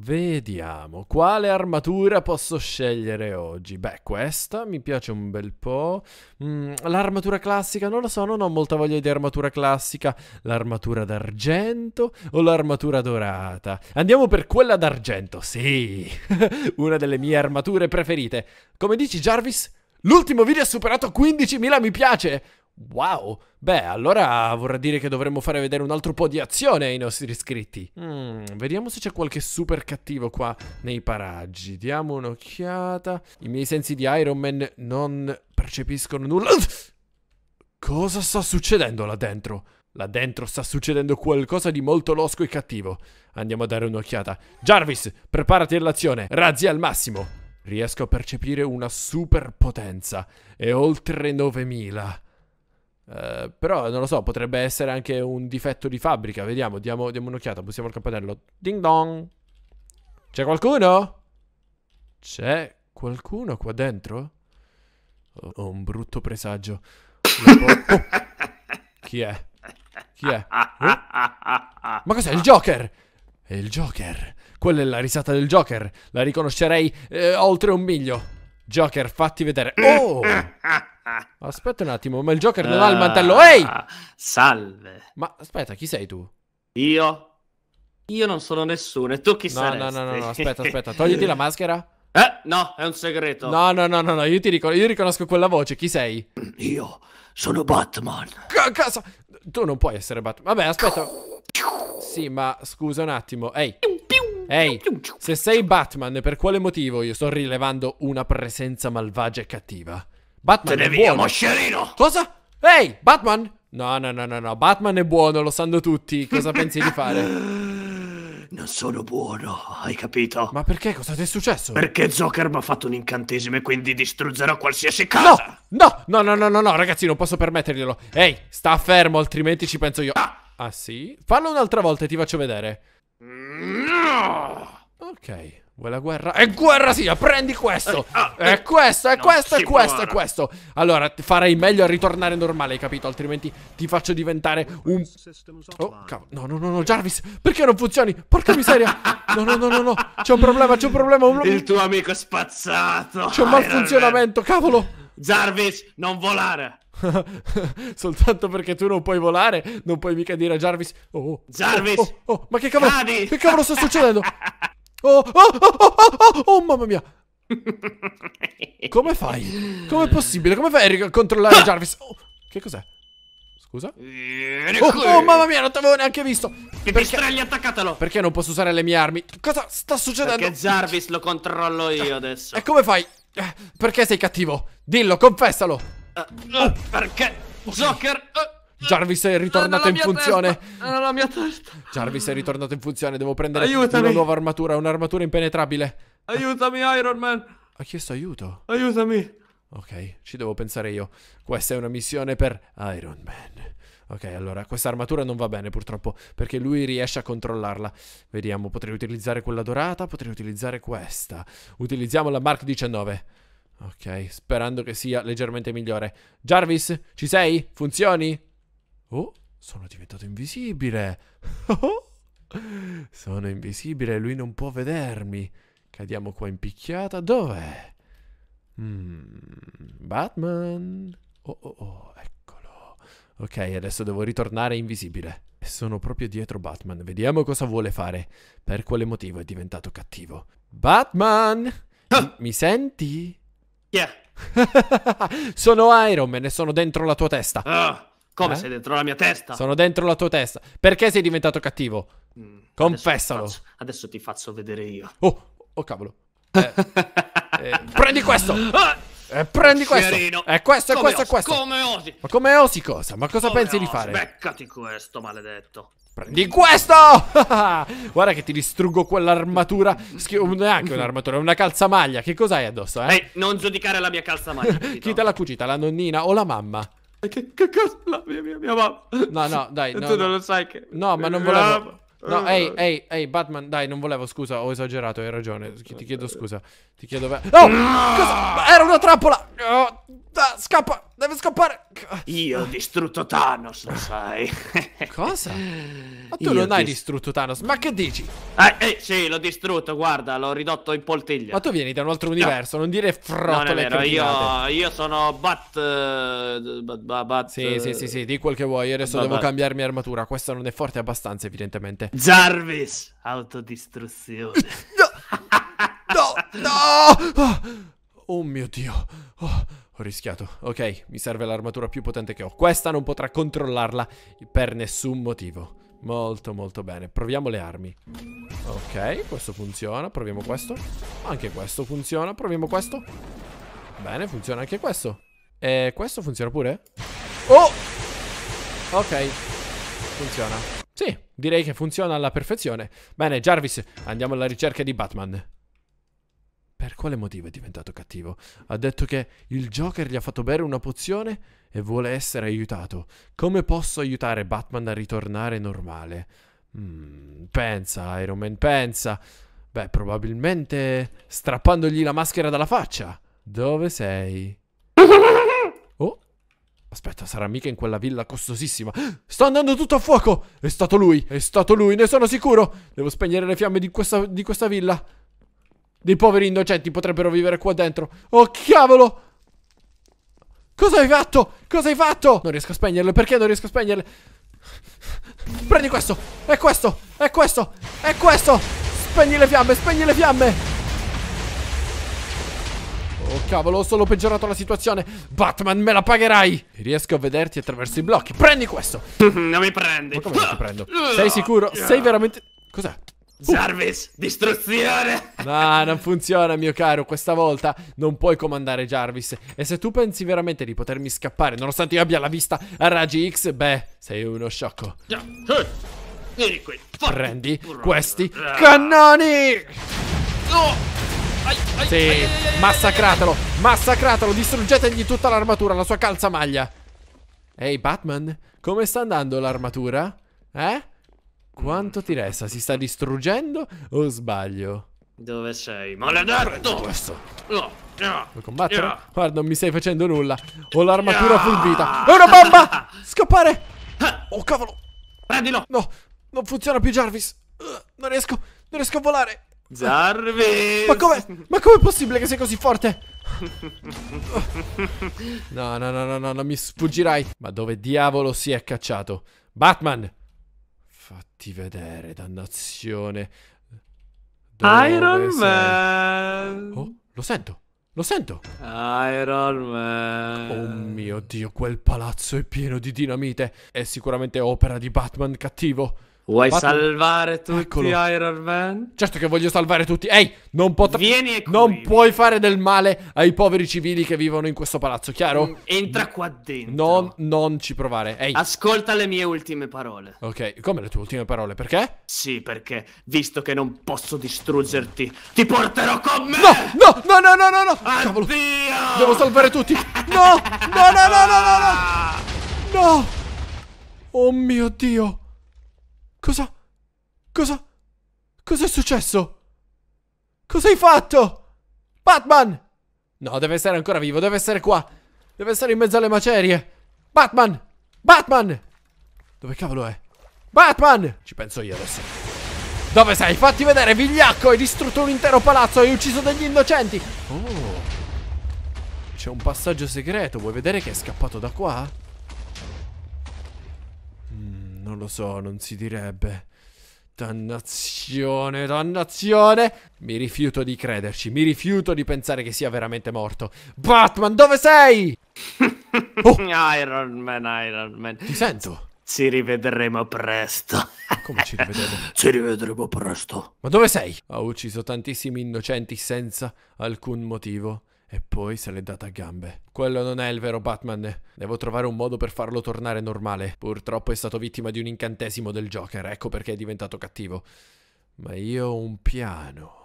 Vediamo, quale armatura posso scegliere oggi? Beh, questa mi piace un bel po'. Mm, l'armatura classica, non lo so, non ho molta voglia di armatura classica. L'armatura d'argento o l'armatura dorata? Andiamo per quella d'argento, sì! Una delle mie armature preferite. Come dici, Jarvis? L'ultimo video ha superato 15.000 mi piace! Wow, beh, allora vorrà dire che dovremmo fare vedere un altro po' di azione ai nostri iscritti. Mm, vediamo se c'è qualche super cattivo qua nei paraggi. Diamo un'occhiata. I miei sensi di Iron Man non percepiscono nulla. Cosa sta succedendo là dentro? Là dentro sta succedendo qualcosa di molto losco e cattivo. Andiamo a dare un'occhiata. Jarvis, preparati all'azione. Razzi al massimo. Riesco a percepire una super potenza. E oltre 9000. Eh, però non lo so, potrebbe essere anche un difetto di fabbrica. Vediamo, diamo, diamo un'occhiata. Possiamo il campanello. Ding dong. C'è qualcuno? C'è qualcuno qua dentro? Ho oh, un brutto presagio. Oh. Chi è? Chi è? Eh? Ma cos'è il Joker? È il Joker. Quella è la risata del Joker. La riconoscerei eh, oltre un miglio. Joker, fatti vedere. Oh! Aspetta un attimo, ma il Joker non uh, ha il ah, mantello. Ehi! Salve. Ma aspetta, chi sei tu? Io? Io non sono nessuno. E tu chi no, saresti? No, no, no, no, aspetta, aspetta. Togliti la maschera. Eh, no, è un segreto. No, no, no, no, no. Io, ti ricon- io riconosco quella voce. Chi sei? Io sono Batman. C- casa... Tu non puoi essere Batman. Vabbè, aspetta. Sì, ma scusa un attimo. Ehi. Ehi, se sei Batman, per quale motivo io sto rilevando una presenza malvagia e cattiva? Batman Te ne è via, buono. moscerino! Cosa? Ehi, hey, Batman! No, no, no, no, no, Batman è buono, lo sanno tutti. Cosa pensi di fare? Non sono buono, hai capito? Ma perché? Cosa ti è successo? Perché Zucker mi ha fatto un incantesimo e quindi distruggerò qualsiasi casa! No! No, no, no, no, no, ragazzi, non posso permetterglielo. Ehi, sta fermo, altrimenti ci penso io. ah, ah sì? Fallo un'altra volta e ti faccio vedere. No! Ok. Vuoi la guerra? È guerra sì, prendi questo! Ah, ah, è eh, questo, è questo, è questo, è questo! Allora, farei meglio a ritornare normale, hai capito? Altrimenti ti faccio diventare un... Oh, cavolo, no, no, no, no, Jarvis, perché non funzioni? Porca miseria! No, no, no, no, no, c'è un problema, c'è un problema! Un... Il tuo amico è spazzato! C'è un malfunzionamento, cavolo! Jarvis, non volare! Soltanto perché tu non puoi volare, non puoi mica dire a Jarvis... Oh, oh Jarvis! Oh, oh, oh, ma che cavolo... Cadi. Che cavolo sta succedendo? Oh oh oh, oh, oh, oh, oh, oh, oh, mamma mia. Come fai? Come è possibile? Come fai a controllare Jarvis? Oh, che cos'è? Scusa? Oh, oh, mamma mia, non t'avevo neanche visto. Che pistrelli, attaccatelo. Perché non posso usare le mie armi? Cosa sta succedendo? Perché Jarvis lo controllo io adesso. E come fai? Eh, perché sei cattivo? Dillo, confessalo. Uh, uh, perché? Okay. Uh. Jarvis è ah, ritornato in funzione. Testa. Ah, la mia testa. Jarvis è ritornato in funzione. Devo prendere Aiutami. una nuova armatura. Un'armatura impenetrabile. Aiutami, Iron Man. Ha chiesto aiuto. Aiutami. Ok, ci devo pensare io. Questa è una missione per Iron Man. Ok, allora, questa armatura non va bene purtroppo, perché lui riesce a controllarla. Vediamo, potrei utilizzare quella dorata, potrei utilizzare questa. Utilizziamo la Mark 19. Ok, sperando che sia leggermente migliore. Jarvis, ci sei? Funzioni? Oh, sono diventato invisibile. Oh, sono invisibile, e lui non può vedermi. Cadiamo qua in picchiata. Dov'è? Mm, Batman. Oh, oh, oh, eccolo. Ok, adesso devo ritornare invisibile. Sono proprio dietro Batman. Vediamo cosa vuole fare. Per quale motivo è diventato cattivo. Batman! Ah. Mi senti? Yeah. sono Iron Man e sono dentro la tua testa. Ah. Come eh? sei dentro la mia testa? Sono dentro la tua testa. Perché sei diventato cattivo? Mm, Confessalo. Adesso ti, faccio, adesso ti faccio vedere io. Oh, oh cavolo. Eh, eh, prendi questo! Eh, prendi questo! Fierino. Eh, questo, come questo, osi, questo! Come osi! Ma come osi cosa? Ma cosa come pensi osi? di fare? Beccati questo, maledetto! Prendi questo! Guarda che ti distruggo quell'armatura. Schi- neanche un'armatura, è una calzamaglia. Che cos'hai addosso, eh? Ehi, non giudicare la mia calzamaglia. Chi te l'ha cucita? La nonnina o la mamma? Che, che cosa? La mia, mia, mia mamma. No, no, dai. No, tu no. non lo sai che... No, ma non volevo... No, ah. ehi, ehi, ehi, Batman, dai, non volevo, scusa, ho esagerato, hai ragione, ti chiedo eh, scusa Ti chiedo... No! Oh! Ah! Cosa? Era una trappola! Oh, da, scappa! Deve scappare! Io ho distrutto Thanos, lo sai. Cosa? Ma tu Io non hai distrutto Thanos, ma che dici? Eh, eh sì, l'ho distrutto, guarda, l'ho ridotto in poltiglia. Ma tu vieni da un altro universo, no. non dire frottole non è vero, io, io, sono eh, Bat... bat, bat sì, uh... sì, sì, sì, di quel che vuoi, adesso bat, devo cambiarmi armatura, questa non è forte abbastanza, evidentemente. Jarvis, autodistruzione. no! no! No! Oh, oh, oh mio Dio! Oh... Ho rischiato. Ok, mi serve l'armatura più potente che ho. Questa non potrà controllarla per nessun motivo. Molto, molto bene. Proviamo le armi. Ok, questo funziona. Proviamo questo. Anche questo funziona. Proviamo questo. Bene, funziona anche questo. E questo funziona pure? Oh! Ok, funziona. Sì, direi che funziona alla perfezione. Bene, Jarvis, andiamo alla ricerca di Batman. Per quale motivo è diventato cattivo? Ha detto che il Joker gli ha fatto bere una pozione e vuole essere aiutato. Come posso aiutare Batman a ritornare normale? Mm, pensa, Iron Man, pensa. Beh, probabilmente strappandogli la maschera dalla faccia. Dove sei? Oh, aspetta, sarà mica in quella villa costosissima. Sta andando tutto a fuoco! È stato lui, è stato lui, ne sono sicuro. Devo spegnere le fiamme di questa, di questa villa. Dei poveri innocenti potrebbero vivere qua dentro. Oh, cavolo! Cosa hai fatto? Cosa hai fatto? Non riesco a spegnerle. Perché non riesco a spegnerle? Prendi questo. È questo. È questo. È questo. Spegni le fiamme. Spegni le fiamme. Oh cavolo, ho solo peggiorato la situazione. Batman, me la pagherai. Riesco a vederti attraverso i blocchi. Prendi questo. non mi prendi. Ma come ti prendo? Sei sicuro? Sei veramente... Cos'è? Jarvis, distruzione! No, non funziona, mio caro. Questa volta non puoi comandare Jarvis. E se tu pensi veramente di potermi scappare, nonostante io abbia la vista a raggi X, beh, sei uno sciocco. Eh, vieni qui. Prendi questi cannoni! No! Sì, massacratelo, massacratelo, distruggetegli tutta l'armatura, la sua calzamaglia. Ehi, Batman, come sta andando l'armatura? Eh? Quanto ti resta? Si sta distruggendo o sbaglio? Dove sei? Maledetto! questo! No, Vuoi combattere? No. Guarda, non mi stai facendo nulla. Ho l'armatura no. fulvita. È una bomba! Scappare! Eh. Oh, cavolo! Prendilo! No, non funziona più Jarvis. Eh, non riesco, non riesco a volare. Jarvis! Ma come? Ma com'è possibile che sei così forte? No, no, no, no, no, non mi sfuggirai. Ma dove diavolo si è cacciato? Batman! Fatti vedere, dannazione. Dove Iron sei? Man! Oh, lo sento, lo sento! Iron oh Man! Oh mio Dio, quel palazzo è pieno di dinamite. È sicuramente opera di Batman cattivo. Vuoi Fatto... salvare tutti Eccolo. Iron Man? Certo che voglio salvare tutti. Ehi, non, Vieni potra... non puoi fare del male ai poveri civili che vivono in questo palazzo, chiaro? Mm, entra qua dentro. Non, non ci provare. Ehi. Ascolta le mie ultime parole. Ok, come le tue ultime parole? Perché? Sì, perché visto che non posso distruggerti, ti porterò con me. No, no, no, no, no, no, no. Cavolo. Devo salvare tutti. No, no, no, no, no, no. No. Oh mio Dio. Cosa? Cosa? Cosa è successo? Cosa hai fatto? Batman! No, deve essere ancora vivo, deve essere qua. Deve essere in mezzo alle macerie. Batman! Batman! Dove cavolo è? Batman! Ci penso io adesso. Dove sei? Fatti vedere, vigliacco! Hai distrutto un intero palazzo, hai ucciso degli innocenti! Oh! C'è un passaggio segreto, vuoi vedere che è scappato da qua? non lo so, non si direbbe. Dannazione, dannazione! Mi rifiuto di crederci, mi rifiuto di pensare che sia veramente morto. Batman, dove sei? Oh. Iron Man, Iron Man. Ti sento. Ci rivedremo presto. Come ci rivedremo? ci rivedremo presto. Ma dove sei? Ha ucciso tantissimi innocenti senza alcun motivo. E poi se l'è data a gambe. Quello non è il vero Batman. Devo trovare un modo per farlo tornare normale. Purtroppo è stato vittima di un incantesimo del Joker, ecco perché è diventato cattivo. Ma io ho un piano.